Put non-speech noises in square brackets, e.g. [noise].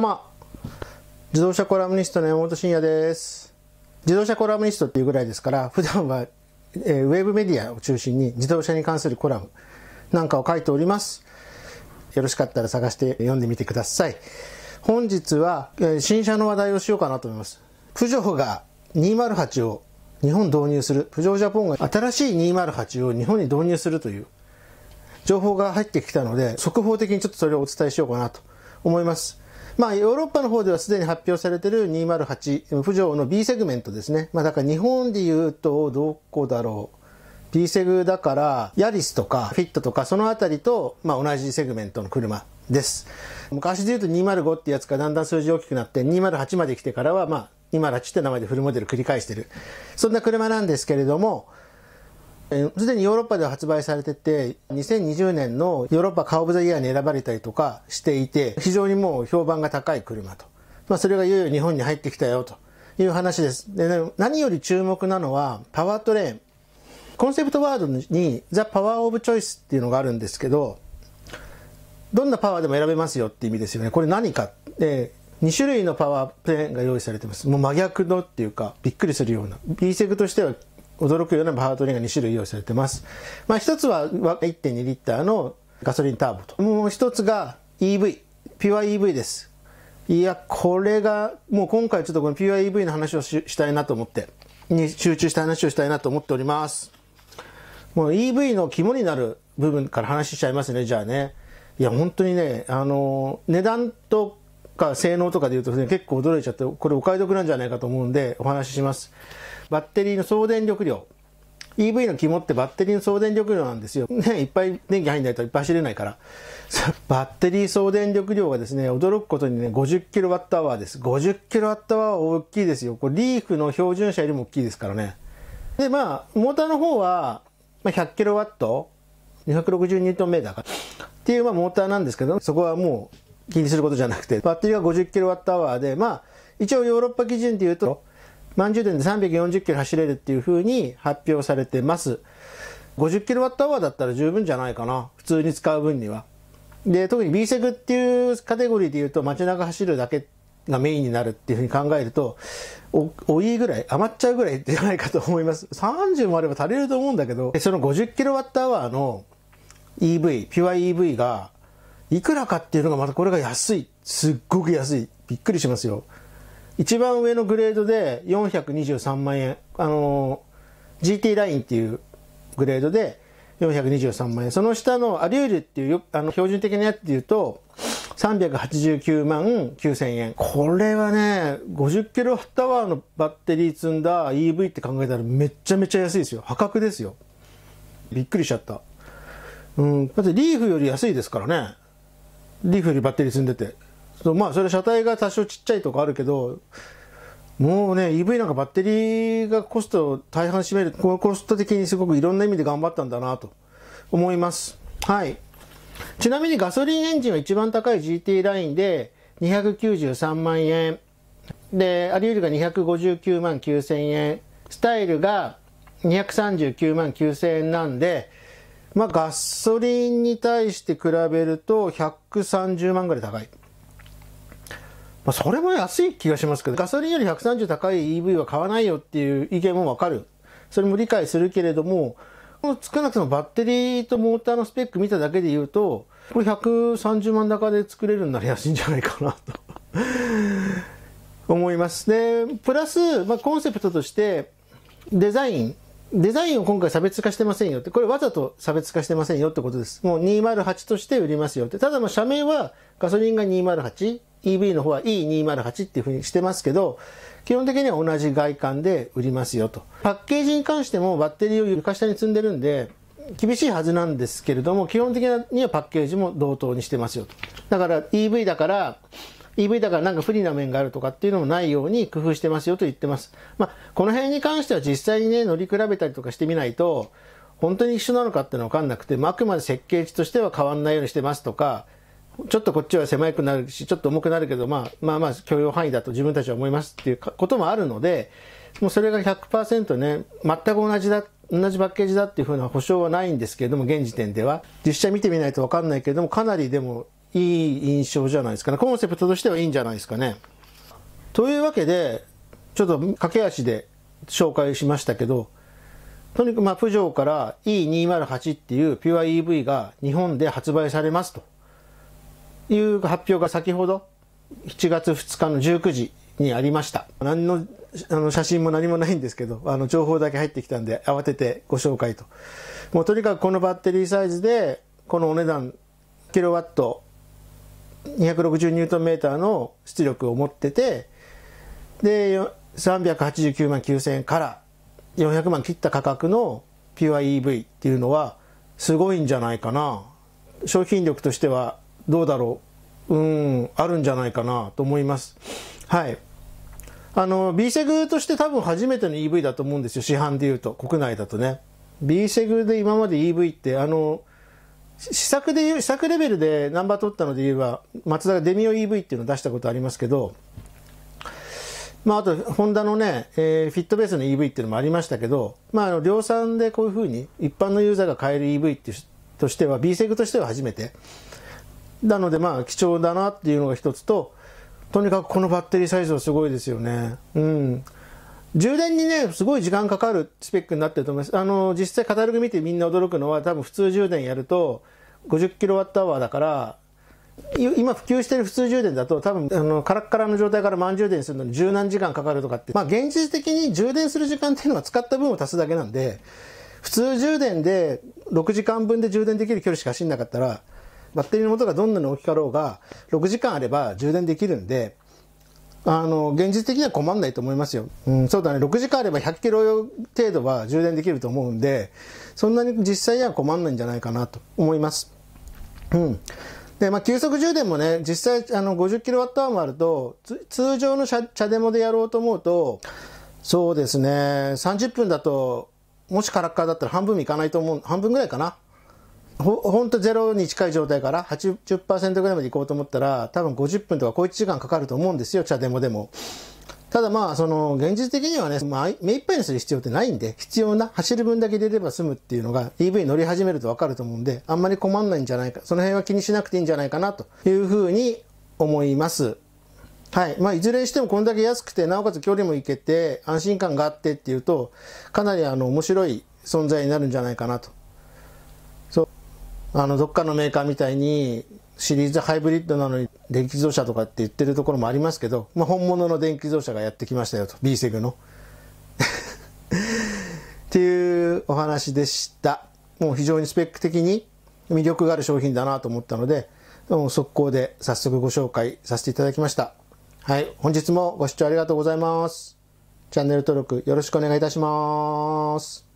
ど自動車コラムニストの山本慎也です自動車コラムニストっていうぐらいですから普段は、えー、ウェブメディアを中心に自動車に関するコラムなんかを書いておりますよろしかったら探して読んでみてください本日は、えー、新車の話題をしようかなと思いますプジョーが208を日本導入するプジョージャポンが新しい208を日本に導入するという情報が入ってきたので速報的にちょっとそれをお伝えしようかなと思いますまあ、ヨーロッパの方ではすでに発表されている208、浮上の B セグメントですね。まあ、だから日本で言うと、どこだろう。B セグだから、ヤリスとかフィットとかそのあたりと、まあ、同じセグメントの車です。昔で言うと205ってやつがだんだん数字大きくなって208まで来てからは、まあ、208って名前でフルモデル繰り返してる。そんな車なんですけれども、すでにヨーロッパでは発売されてて、2020年のヨーロッパカー・オブ・ザ・イヤーに選ばれたりとかしていて、非常にもう評判が高い車と。まあ、それがいよいよ日本に入ってきたよという話です。で、ね、何より注目なのは、パワートレーン。コンセプトワードに、ザ・パワー・オブ・チョイスっていうのがあるんですけど、どんなパワーでも選べますよって意味ですよね。これ何かって、2種類のパワープレーンが用意されてます。もう真逆のっていうか、びっくりするような。B セグとしては驚くようなバートリンが2種類用意されてます。まあ、1つは1.2リッターのガソリンターボと。もう1つが EV、ピュア EV です。いや、これが、もう今回ちょっとこの p ア e v の話をしたいなと思って、に集中した話をしたいなと思っております。もう EV の肝になる部分から話しちゃいますね、じゃあね。いや、本当にね、あの、値段とか性能とかで言うと、ね、結構驚いちゃって、これお買い得なんじゃないかと思うんでお話しします。バッテリーの送電力量。EV の肝ってバッテリーの送電力量なんですよ。ね、いっぱい電気入んないといっぱい走れないから。[laughs] バッテリー送電力量がですね、驚くことにね、50kWh です。50kWh は大きいですよ。これリーフの標準車よりも大きいですからね。で、まあ、モーターの方は、まあ、100kW、260Nm ーかっていう、まあ、モーターなんですけど、そこはもう気にすることじゃなくて、バッテリーは 50kWh で、まあ、一応ヨーロッパ基準で言うと、満充電で 340km 走れるっていうふうに発表されてます。50kWh だったら十分じゃないかな。普通に使う分には。で、特に B セグっていうカテゴリーで言うと街中走るだけがメインになるっていうふうに考えると、お、おいぐらい、余っちゃうぐらいじゃないかと思います。30もあれば足りると思うんだけど、その 50kWh の EV、ピュア EV がいくらかっていうのがまたこれが安い。すっごく安い。びっくりしますよ。一番上のグレードで423万円。あのー、GT ラインっていうグレードで423万円。その下のアリュールっていうあの標準的なやつで言うと、389万9000円。これはね、50キロタワーのバッテリー積んだ EV って考えたらめっちゃめちゃ安いですよ。破格ですよ。びっくりしちゃった。うん。だってリーフより安いですからね。リフにバッテリー積んでて。まあ、それ車体が多少ちっちゃいとかあるけど、もうね、EV なんかバッテリーがコストを大半占める、コスト的にすごくいろんな意味で頑張ったんだなと思います。はい。ちなみにガソリンエンジンは一番高い GT ラインで293万円。で、アリュールが259万9000円。スタイルが239万9000円なんで、まあ、ガソリンに対して比べると130万ぐらい高い。まあ、それも安い気がしますけど、ガソリンより130高い EV は買わないよっていう意見もわかる。それも理解するけれども、少なくともバッテリーとモーターのスペック見ただけで言うと、これ130万高で作れるんなら安いんじゃないかなと [laughs] 思います。で、プラス、まあ、コンセプトとして、デザイン、デザインを今回差別化してませんよって、これわざと差別化してませんよってことです。もう208として売りますよって。ただまあ社名はガソリンが208、EV の方は E208 っていうふうにしてますけど、基本的には同じ外観で売りますよと。パッケージに関してもバッテリーを床下に積んでるんで、厳しいはずなんですけれども、基本的にはパッケージも同等にしてますよと。だから EV だから、EV だからなんか不利な面があるとかっていうのもないように工夫してますよと言ってます。まあ、この辺に関しては実際にね、乗り比べたりとかしてみないと、本当に一緒なのかっていうのはわかんなくて、まあ、あくまで設計値としては変わんないようにしてますとか、ちょっとこっちは狭くなるし、ちょっと重くなるけど、まあ、まあまあ許容範囲だと自分たちは思いますっていうこともあるので、もうそれが100%ね、全く同じだ、同じパッケージだっていうふうな保証はないんですけれども、現時点では。実際見てみないとわかんないけれども、かなりでもいい印象じゃないですかね。コンセプトとしてはいいんじゃないですかね。というわけで、ちょっと駆け足で紹介しましたけど、とにかくまあ、プジョーから E208 っていうピュア EV が日本で発売されますという発表が先ほど7月2日の19時にありました。何のあの写真も何もないんですけど、あの情報だけ入ってきたんで慌ててご紹介と。もうとにかくこのバッテリーサイズで、このお値段、キロワット260ニュートンメーターの出力を持ってて、で、389万9000円から400万切った価格のピュア EV っていうのはすごいんじゃないかな。商品力としてはどうだろう。うん、あるんじゃないかなと思います。はい。あの、B セグとして多分初めての EV だと思うんですよ。市販で言うと、国内だとね。B セグで今まで EV って、あの、試作で試作レベルでナンバー取ったので言えば、マツダがデミオ EV っていうのを出したことありますけど、まあ、あと、ホンダのね、えー、フィットベースの EV っていうのもありましたけど、まあ、あの、量産でこういうふうに、一般のユーザーが買える EV っていう、としては、B セグとしては初めて。なので、まあ、貴重だなっていうのが一つと、とにかくこのバッテリーサイズはすごいですよね。うん。充電にね、すごい時間かかるスペックになってると思います。あの、実際カタログ見てみんな驚くのは、多分普通充電やると、50kWh だから、今普及してる普通充電だと多分あのカラッカラの状態から満充電するのに十何時間かかるとかってまあ現実的に充電する時間っていうのは使った分を足すだけなんで普通充電で6時間分で充電できる距離しか走んなかったらバッテリーの元がどんなに大きかろうが6時間あれば充電できるんであの、現実的には困んないと思いますよ。うん、そうだね。6時間あれば100キロ程度は充電できると思うんで、そんなに実際には困んないんじゃないかなと思います。うん。で、まあ、急速充電もね、実際、あの、50キロワットアームあると、通常の車デモでやろうと思うと、そうですね、30分だと、もしカラッカーだったら半分いかないと思う、半分ぐらいかな。ほほんとゼロに近い状態から80%ぐらいまでいこうと思ったら多分50分とか小1時間かかると思うんですよ茶デモでも。ただまあ、その、現実的にはね、まあ、目いっぱいにする必要ってないんで、必要な、走る分だけ入れれば済むっていうのが、EV 乗り始めるとわかると思うんで、あんまり困んないんじゃないか、その辺は気にしなくていいんじゃないかな、というふうに思います。はい。まあ、いずれにしてもこんだけ安くて、なおかつ距離も行けて、安心感があってっていうと、かなりあの、面白い存在になるんじゃないかなとあのどっかのメーカーみたいにシリーズハイブリッドなのに電気自動車とかって言ってるところもありますけど、まあ、本物の電気自動車がやってきましたよと B セグの [laughs] っていうお話でしたもう非常にスペック的に魅力がある商品だなと思ったのでもう速攻で早速ご紹介させていただきましたはい本日もご視聴ありがとうございますチャンネル登録よろしくお願いいたします